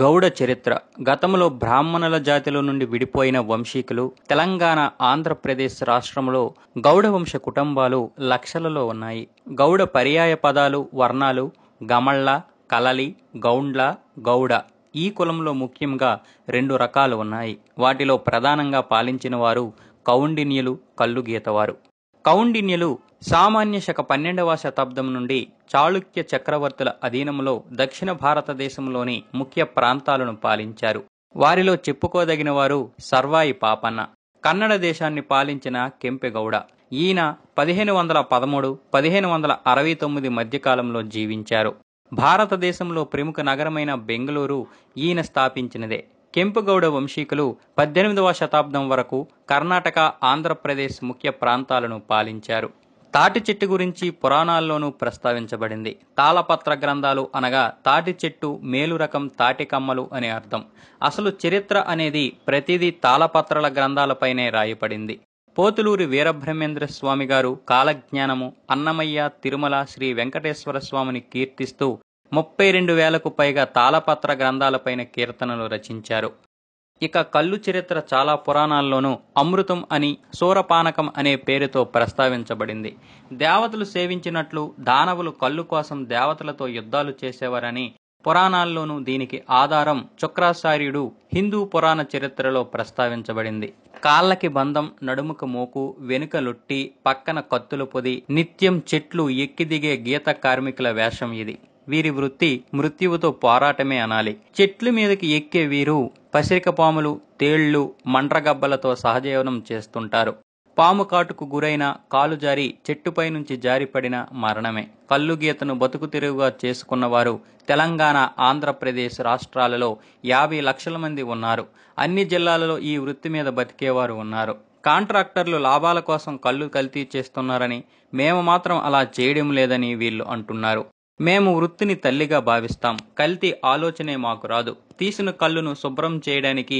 గౌడ చరిత్ర గతంలో బ్రాహ్మణుల జాతుల నుండి విడిపోయిన వంశీకులు తెలంగాణ ఆంధ్రప్రదేశ్ రాష్ట్రంలో గౌడ వంశ కుటుంబాలు లక్షలలో ఉన్నాయి గౌడ పర్యాయ పదాలు వర్ణాలు గమళ్ళ కలలి గౌండ్ల గౌడ ఈ కులంలో ముఖ్యంగా రెండు రకాలు ఉన్నాయి వాటిలో ప్రధానంగా పాలించిన వారు కౌండిన్యులు కల్లుగీతవారు కౌండిన్యులు సామాన్య శక పన్నెండవ శతాబ్దం నుండి చాళుక్య చక్రవర్తుల అధీనంలో దక్షిణ భారతదేశంలోని ముఖ్య ప్రాంతాలను పాలించారు వారిలో చెప్పుకోదగిన వారు సర్వాయి పాపన్న కన్నడ దేశాన్ని పాలించిన కెంపెగౌడ ఈయన పదిహేను వందల పదమూడు పదిహేను వందల అరవై తొమ్మిది మధ్యకాలంలో జీవించారు భారతదేశంలో ప్రముఖ నగరమైన బెంగళూరు ఈయన స్థాపించినదే కెంపుగౌడ వంశీకులు పద్దెనిమిదవ శతాబ్దం వరకు కర్ణాటక ఆంధ్రప్రదేశ్ ముఖ్య ప్రాంతాలను పాలించారు తాటి చెట్టు గురించి పురాణాల్లోనూ ప్రస్తావించబడింది తాళపత్ర గ్రంథాలు అనగా తాటి చెట్టు మేలు రకం తాటికమ్మలు అనే అర్థం అసలు చరిత్ర అనేది ప్రతిదీ తాళపత్రల గ్రంథాలపైనే రాయపడింది పోతులూరి వీరబ్రహ్మేంద్ర స్వామి గారు కాలజ్ఞానము అన్నమయ్య తిరుమల శ్రీ వెంకటేశ్వర స్వామిని కీర్తిస్తూ ముప్పై రెండు వేలకు పైగా తాళపత్ర గ్రంథాలపైన కీర్తనలు రచించారు ఇక కళ్ళు చరిత్ర చాలా పురాణాల్లోనూ అమృతం అని సూరపానకం అనే పేరుతో ప్రస్తావించబడింది దేవతలు సేవించినట్లు దానవులు కళ్ళు కోసం దేవతలతో యుద్ధాలు చేసేవారని పురాణాల్లోనూ దీనికి ఆధారం చుక్రాచార్యుడు హిందూ పురాణ చరిత్రలో ప్రస్తావించబడింది కాళ్ళకి బంధం నడుముక మోకు వెనుక లొట్టి పక్కన కత్తుల పొది నిత్యం చెట్లు ఎక్కిదిగే గీత కార్మికుల వేషం ఇది వీరి వృత్తి మృత్యువుతో పోరాటమే అనాలి చెట్ల మీదకి ఎక్కే వీరు పసిరిక పాములు తేళ్లు మండ్రగబ్బలతో సహజీవనం చేస్తుంటారు పాము కాటుకు గురైన కాలు జారి చెట్టుపై నుంచి జారిపడిన మరణమే కళ్ళు గీతను బతుకు తిరుగుగా చేసుకున్నవారు తెలంగాణ ఆంధ్రప్రదేశ్ రాష్ట్రాలలో యాభై లక్షల మంది ఉన్నారు అన్ని జిల్లాలలో ఈ వృత్తి మీద బతికేవారు ఉన్నారు కాంట్రాక్టర్లు లాభాల కోసం కళ్ళు కల్తీ చేస్తున్నారని మేము మాత్రం అలా చేయడం లేదని వీళ్ళు అంటున్నారు మేము వృత్తిని తల్లిగా భావిస్తాం కల్తీ ఆలోచనే మాకు రాదు తీసిన కళ్ళును శుభ్రం చేయడానికి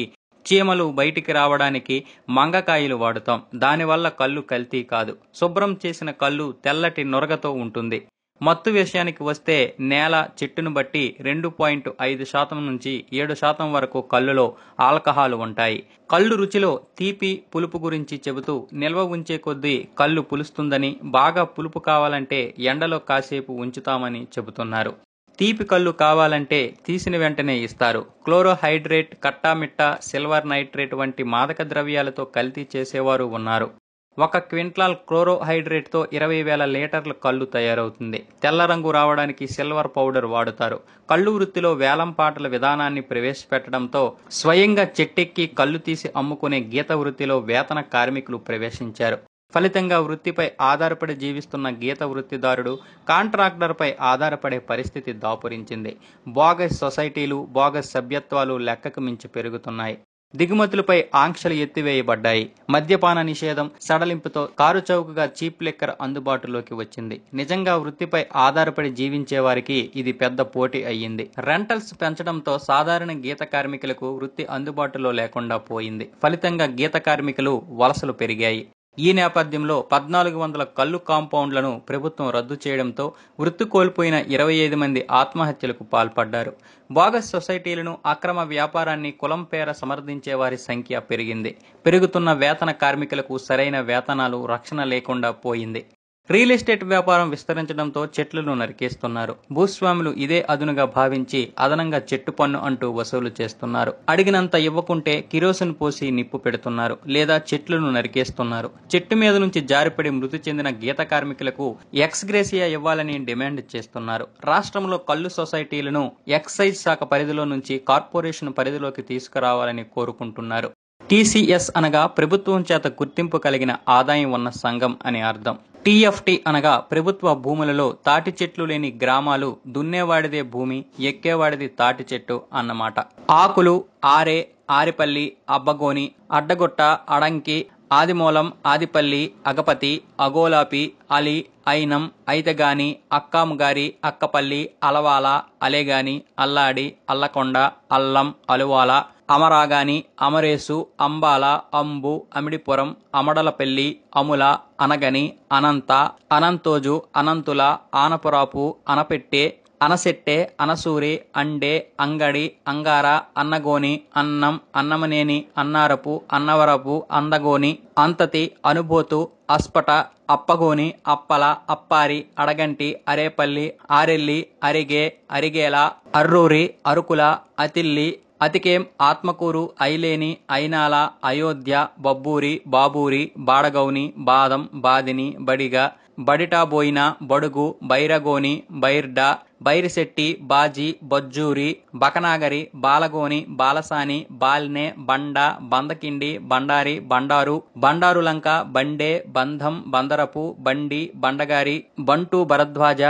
చీమలు బయటికి రావడానికి మంగకాయలు వాడుతాం దానివల్ల కళ్ళు కల్తీ కాదు శుభ్రం చేసిన కళ్ళు తెల్లటి నొరగతో ఉంటుంది మత్తు విషయానికి వస్తే నేల చెట్టును బట్టి రెండు పాయింట్ ఐదు శాతం నుంచి ఏడు శాతం వరకు కళ్ళులో ఆల్కహాలు ఉంటాయి కళ్ళు రుచిలో తీపి పులుపు గురించి చెబుతూ నిల్వ ఉంచే కొద్దీ కళ్ళు పులుస్తుందని బాగా పులుపు కావాలంటే ఎండలో కాసేపు ఉంచుతామని చెబుతున్నారు తీపి కళ్ళు కావాలంటే తీసిన వెంటనే ఇస్తారు క్లోరోహైడ్రేట్ కట్టామిట్ట సిల్వర్ నైట్రేట్ వంటి మాదక ద్రవ్యాలతో కల్తీ చేసేవారు ఉన్నారు ఒక క్వింటాల్ క్లోరోహైడ్రేట్తో ఇరవై వేల లీటర్ల కళ్ళు తయారవుతుంది తెల్ల రంగు రావడానికి సిల్వర్ పౌడర్ వాడుతారు కళ్ళు వృత్తిలో వేలం పాటల విధానాన్ని ప్రవేశపెట్టడంతో స్వయంగా చెట్టెక్కి కళ్ళు తీసి అమ్ముకునే గీత వృత్తిలో వేతన కార్మికులు ప్రవేశించారు ఫలితంగా వృత్తిపై ఆధారపడి జీవిస్తున్న గీత వృత్తిదారుడు కాంట్రాక్టర్పై ఆధారపడే పరిస్థితి దాపురించింది బోగస్ సొసైటీలు బోగస్ సభ్యత్వాలు లెక్కకు మించి పెరుగుతున్నాయి దిగుమతులపై ఆంక్షలు ఎత్తివేయబడ్డాయి మద్యపాన నిషేధం సడలింపుతో కారుచౌకగా చీప్ లెక్కర్ అందుబాటులోకి వచ్చింది నిజంగా వృత్తిపై ఆధారపడి జీవించే వారికి ఇది పెద్ద పోటీ అయ్యింది రెంటల్స్ పెంచడంతో సాధారణ గీత కార్మికులకు వృత్తి అందుబాటులో లేకుండా పోయింది ఫలితంగా గీత కార్మికులు వలసలు పెరిగాయి ఈ నేపథ్యంలో పద్నాలుగు వందల కళ్ళు కాంపౌండ్లను ప్రభుత్వం రద్దు చేయడంతో వృత్తి కోల్పోయిన ఇరవై ఐదు మంది ఆత్మహత్యలకు పాల్పడ్డారు బాగస్ సొసైటీలను అక్రమ వ్యాపారాన్ని కులం పేర సమర్థించే వారి సంఖ్య పెరిగింది పెరుగుతున్న వేతన కార్మికులకు సరైన వేతనాలు రక్షణ లేకుండా పోయింది రియల్ ఎస్టేట్ వ్యాపారం విస్తరించడంతో చెట్లను నరికేస్తున్నారు భూస్వాములు ఇదే అదునుగా భావించి అదనంగా చెట్టు పన్ను అంటూ వసూలు చేస్తున్నారు అడిగినంత ఇవ్వకుంటే కిరోసిన్ పోసి నిప్పు పెడుతున్నారు లేదా చెట్లను నరికేస్తున్నారు చెట్టు మీద నుంచి జారిపడి మృతి చెందిన గీత కార్మికులకు ఎక్స్గ్రేసియా ఇవ్వాలని డిమాండ్ చేస్తున్నారు రాష్ట్రంలో కళ్ళు సొసైటీలను ఎక్సైజ్ శాఖ పరిధిలో నుంచి కార్పొరేషన్ పరిధిలోకి తీసుకురావాలని కోరుకుంటున్నారు టీసీఎస్ అనగా ప్రభుత్వం చేత గుర్తింపు కలిగిన ఆదాయం ఉన్న సంఘం అని అర్థం టీఎఫ్టీ అనగా ప్రభుత్వ భూములలో తాటి చెట్లు లేని గ్రామాలు దున్నేవాడిదే భూమి ఎక్కేవాడిది తాటి చెట్టు అన్నమాట ఆకులు ఆరే ఆరిపల్లి అబ్బగోని అడ్డగొట్ట అడంకి ఆదిమూలం ఆదిపల్లి అగపతి అగోలాపి అలి ఐనం అయితగాని అక్కాముగారి అక్కపల్లి అలవాల అలేగాని అల్లాడి అల్లకొండ అల్లం అలువాల అమరాగాని అమరేసు అంబాల అంబు అమిడిపురం అమడలపల్లి అముల అనగని అనంత అనంతోజు అనంతుల ఆనపురాపు అనపెట్టే అనసెట్టె అనసూరి అండే అంగడి అంగార అన్నగోని అన్నం అన్నమనేని అన్నారపు అన్నవరపు అందగోని అంతతి అనుబోతు అస్పట అప్పగోని అప్పల అప్పారి అడగంటి అరేపల్లి ఆరెల్లి అరిగే అరిగేల అర్రూరి అరుకుల అతిల్లి అతికేం ఆత్మకూరు ఐలేని ఐనాల అయోధ్య బబ్బూరి బాబూరి బాడగౌని బాదం బాదిని బడిగ బడిటాబోయిన బడుగు బైరగోని బైర్డా బైరిశెట్టి బాజీ బజ్జూరి బకనాగరి బాలగోని బాలసాని బాల్నే బండ బందకిండి బండారి బండారు బండారులంక బండే బంధం బందరపు బండి బండగారి బంటు భరద్వాజ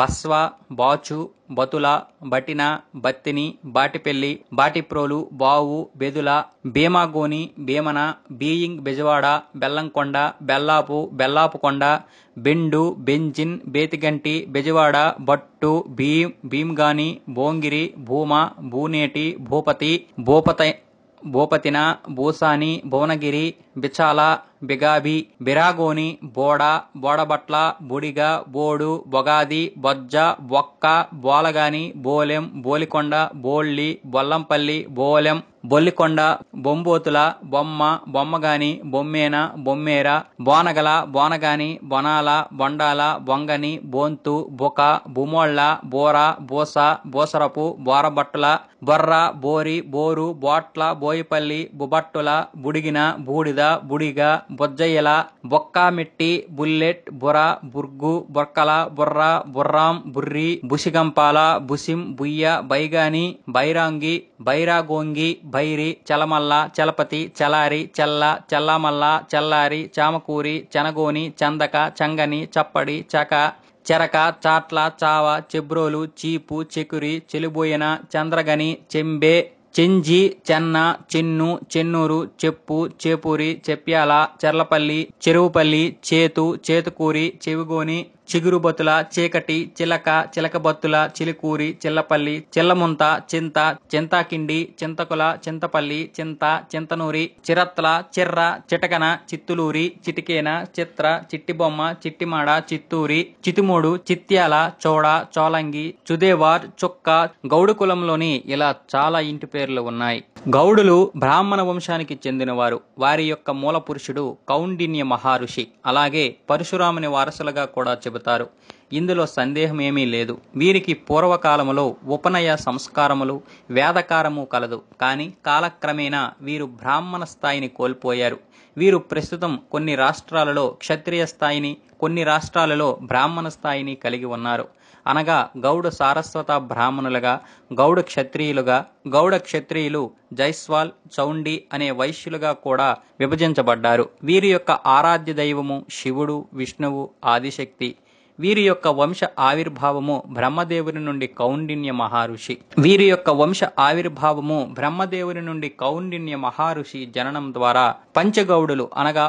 బస్వ బాచు బతుల బటిన బత్తిని బాటిపెల్లి బాటిప్రోలు బావు బెదుల భీమాగోని భీమన బీయింగ్ బెజవాడ బెల్లంకొండ బెల్లాపు బెల్లాపుకొండ బెండు బెంజిన్ బేతిగంటి బెజవాడ బట్టు భీం భీమ్గాని భోంగిరి భూమ భూనేటి భూపతి భూపత భూపతిన భూసాని భువనగిరి బిచాల బిగాబి బిరాగోని బోడ బోడబట్ల బుడిగ బోడు బొగాది బొజ్జ బొక్క బోలగాని బోలెం బోలికొండ బోళ్ళి బొల్లంపల్లి బోలెం బొల్లికొండ బొంబోతుల బొమ్మ బొమ్మగాని బొమ్మేన బొమ్మేర బోనగల బోనగాని బొనాల బొండాల బొంగని బోంతు బుక బుమోళ్ళ బోర బూస బోసరపు బోరబట్టుల బొర్ర బోరి బోరు బోట్ల బోయిపల్లి బుబట్టుల బుడిగిన బూడిద బుడిగ బొజ్జయ్యల బొక్కామిట్టి బుల్లెట్ బుర బుర్గు బొర్కల బుర్ర బుర్రాం బుర్రి బుషిగంపాల బుసిం బుయ్య బైగాని బైరాంగి బైరాగోంగి బైరి చలమల్ల చలపతి చలారి చల్ల చల్లమల్ల చెల్లారి చామకూరి చెనగోని చందక చంగని చప్పడి చక చెరక చాట్ల చావ చెబ్రోలు చీపు చెకురి చెలిబోయిన చంద్రగని చెంబె చెంజి చెన్న చెన్ను చెన్నూరు చెప్పు చేపూరి చెప్యాల చెర్లపల్లి చెరువుపల్లి చేతు చేతుకూరి చెవిగోని చిగురుబతుల చీకటి చిలక చిలకబత్తుల చిలుకూరి చిల్లపల్లి చిల్లముంత చింత చింతాకిండి చింతకుల చింతపల్లి చింత చింతనూరి చిరత్ల చిర్ర చిటకన చిత్తులూరి చిటికేన చిత్ర చిట్టిబొమ్మ చిట్టిమాడ చిత్తూరి చితిమూడు చిత్యాల చోడ చోలంగి చుదేవార్ చుక్క గౌడు కులంలోని ఇలా చాలా ఇంటి పేర్లు ఉన్నాయి గౌడులు బ్రాహ్మణ వంశానికి చెందినవారు వారి యొక్క మూలపురుషుడు కౌండిన్య మహర్షి అలాగే పరశురాముని వారసులుగా కూడా చెబుతారు ఇందులో సందేహమేమీ లేదు వీరికి పూర్వకాలములో ఉపనయ సంస్కారములు వేదకారము కలదు కానీ కాలక్రమేణా వీరు బ్రాహ్మణ స్థాయిని కోల్పోయారు వీరు ప్రస్తుతం కొన్ని రాష్ట్రాలలో క్షత్రియ స్థాయిని కొన్ని రాష్ట్రాలలో బ్రాహ్మణ స్థాయిని కలిగి ఉన్నారు అనగా గౌడ సారస్వత బ్రాహ్మణులుగా గౌడ క్షత్రియులుగా గౌడ క్షత్రియులు జైస్వాల్ చౌండి అనే వైశ్యులుగా కూడా విభజించబడ్డారు వీరి యొక్క ఆరాధ్య దైవము శివుడు విష్ణువు ఆదిశక్తి వీరి యొక్క వంశ ఆవిర్భావము బ్రహ్మదేవుని నుండి కౌండిన్య మహర్షి వీరి యొక్క వంశ ఆవిర్భావము బ్రహ్మదేవుని నుండి కౌండిన్య మహర్షి జననం ద్వారా పంచగౌడులు అనగా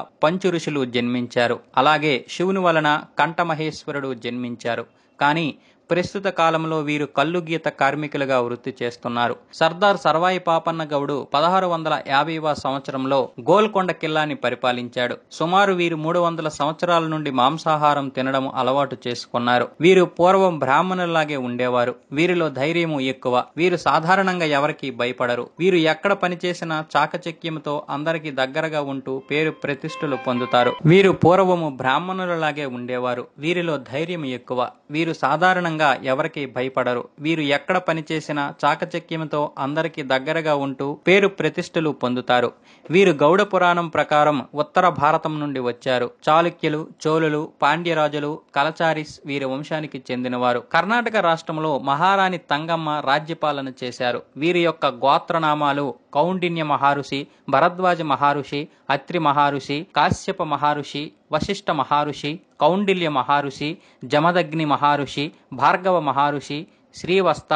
ఋషులు జన్మించారు అలాగే శివుని వలన కంఠమహేశ్వరుడు జన్మించారు కానీ ప్రస్తుత కాలంలో వీరు కల్లు గీత కార్మికులుగా వృత్తి చేస్తున్నారు సర్దార్ సర్వాయి పాపన్న గౌడు పదహారు వందల యాభైవ సంవత్సరంలో గోల్కొండ కిల్లాని పరిపాలించాడు సుమారు వీరు మూడు వందల సంవత్సరాల నుండి మాంసాహారం తినడం అలవాటు చేసుకున్నారు వీరు పూర్వం బ్రాహ్మణుల్లాగే ఉండేవారు వీరిలో ధైర్యము ఎక్కువ వీరు సాధారణంగా ఎవరికి భయపడరు వీరు ఎక్కడ పనిచేసినా చాకచక్యంతో అందరికి దగ్గరగా ఉంటూ పేరు ప్రతిష్ఠలు పొందుతారు వీరు పూర్వము బ్రాహ్మణులలాగే ఉండేవారు వీరిలో ధైర్యం ఎక్కువ వీరు సాధారణంగా నిజంగా ఎవరికి భయపడరు వీరు ఎక్కడ పనిచేసినా చాకచక్యంతో అందరికీ దగ్గరగా ఉంటూ పేరు ప్రతిష్ఠలు పొందుతారు వీరు గౌడ పురాణం ప్రకారం ఉత్తర భారతం నుండి వచ్చారు చాళుక్యులు చోళులు పాండ్యరాజులు కలచారిస్ వీరి వంశానికి చెందినవారు కర్ణాటక రాష్ట్రంలో మహారాణి తంగమ్మ రాజ్యపాలన చేశారు వీరి యొక్క గోత్రనామాలు కౌండిన్య మహారుషి భరద్వాజ మహారుషి అత్రి మహారుషి కాశ్యప మహారుషి వశిష్ట మహారుషి కౌండిల్య మహారుషి జమదగ్ని మహారుషి భార్గవ మహారుషి శ్రీవస్త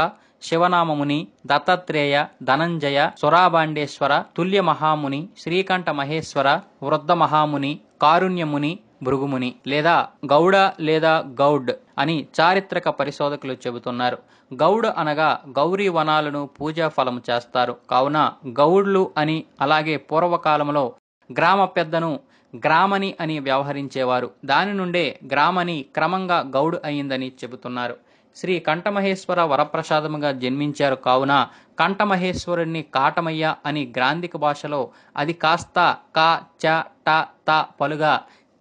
శివనామముని దత్తాత్రేయ ధనంజయ సురాభాండేశ్వర తుల్య మహాముని శ్రీకంఠ మహేశ్వర వృద్ధ మహాముని కారుణ్యముని భృగుముని లేదా గౌడ లేదా గౌడ్ అని చారిత్రక పరిశోధకులు చెబుతున్నారు గౌడ్ అనగా గౌరీ వనాలను పూజా ఫలము చేస్తారు కావున గౌడ్లు అని అలాగే పూర్వకాలంలో గ్రామ పెద్దను గ్రామని అని వ్యవహరించేవారు దాని నుండే గ్రామని క్రమంగా గౌడ్ అయిందని చెబుతున్నారు శ్రీ కంఠమహేశ్వర వరప్రసాదముగా జన్మించారు కావున కంఠమహేశ్వరుణ్ణి కాటమయ్య అని గ్రాంధిక భాషలో అది కాస్త కా చ ట త పలుగా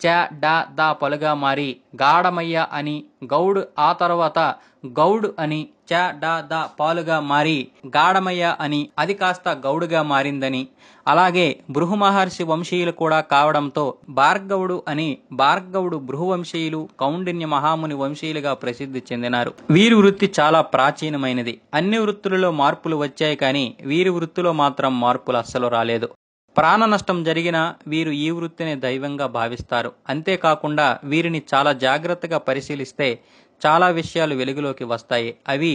చ డ ద పలుగా మారి గాఢమయ్య అని గౌడ్ ఆ తర్వాత గౌడ్ అని చ డ ద పాలుగా మారి గాఢమయ్య అని అది కాస్త గౌడుగా మారిందని అలాగే భృహు మహర్షి వంశీయులు కూడా కావడంతో భార్గవుడు అని భార్గవుడు భృహువంశీయులు కౌండిన్య మహాముని వంశీయులుగా ప్రసిద్ధి చెందినారు వీరి వృత్తి చాలా ప్రాచీనమైనది అన్ని వృత్తులలో మార్పులు వచ్చాయి కానీ వీరి వృత్తిలో మాత్రం మార్పులు అస్సలు రాలేదు ప్రాణ నష్టం జరిగినా వీరు ఈ వృత్తిని దైవంగా భావిస్తారు అంతేకాకుండా వీరిని చాలా జాగ్రత్తగా పరిశీలిస్తే చాలా విషయాలు వెలుగులోకి వస్తాయి అవి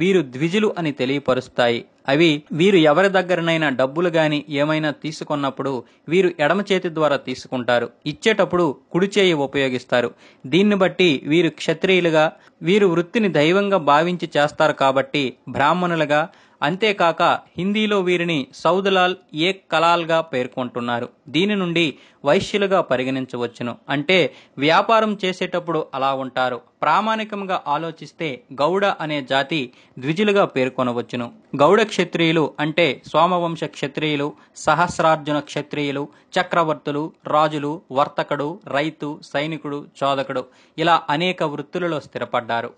వీరు ద్విజులు అని తెలియపరుస్తాయి అవి వీరు ఎవరి దగ్గరనైనా డబ్బులు గాని ఏమైనా తీసుకున్నప్పుడు వీరు ఎడమ చేతి ద్వారా తీసుకుంటారు ఇచ్చేటప్పుడు కుడి చేయి ఉపయోగిస్తారు దీన్ని బట్టి వీరు క్షత్రియులుగా వీరు వృత్తిని దైవంగా భావించి చేస్తారు కాబట్టి బ్రాహ్మణులుగా అంతేకాక హిందీలో వీరిని సౌదులాల్ ఏ కలాల్గా పేర్కొంటున్నారు దీని నుండి వైశ్యులుగా పరిగణించవచ్చును అంటే వ్యాపారం చేసేటప్పుడు అలా ఉంటారు ప్రామాణికంగా ఆలోచిస్తే గౌడ అనే జాతి ద్విజులుగా పేర్కొనవచ్చును గౌడ క్షత్రియులు అంటే సోమవంశ క్షత్రియులు సహస్రార్జున క్షత్రియులు చక్రవర్తులు రాజులు వర్తకుడు రైతు సైనికుడు చోదకుడు ఇలా అనేక వృత్తులలో స్థిరపడ్డారు